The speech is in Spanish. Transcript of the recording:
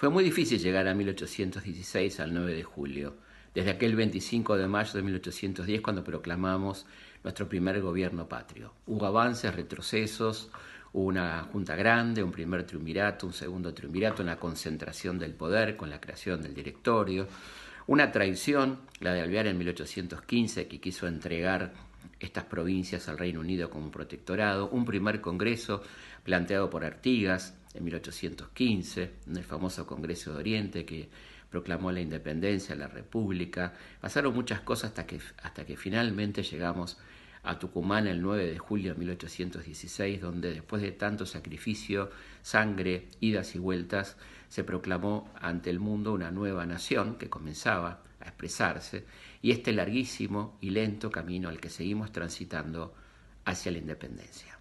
Fue muy difícil llegar a 1816, al 9 de julio, desde aquel 25 de mayo de 1810 cuando proclamamos nuestro primer gobierno patrio. Hubo avances, retrocesos, hubo una junta grande, un primer triunvirato, un segundo triunvirato, una concentración del poder con la creación del directorio, una traición, la de Alvear en 1815, que quiso entregar estas provincias al Reino Unido como protectorado, un primer congreso planteado por Artigas, en 1815, en el famoso Congreso de Oriente que proclamó la independencia, la república. Pasaron muchas cosas hasta que, hasta que finalmente llegamos a Tucumán el 9 de julio de 1816, donde después de tanto sacrificio, sangre, idas y vueltas, se proclamó ante el mundo una nueva nación que comenzaba a expresarse y este larguísimo y lento camino al que seguimos transitando hacia la independencia.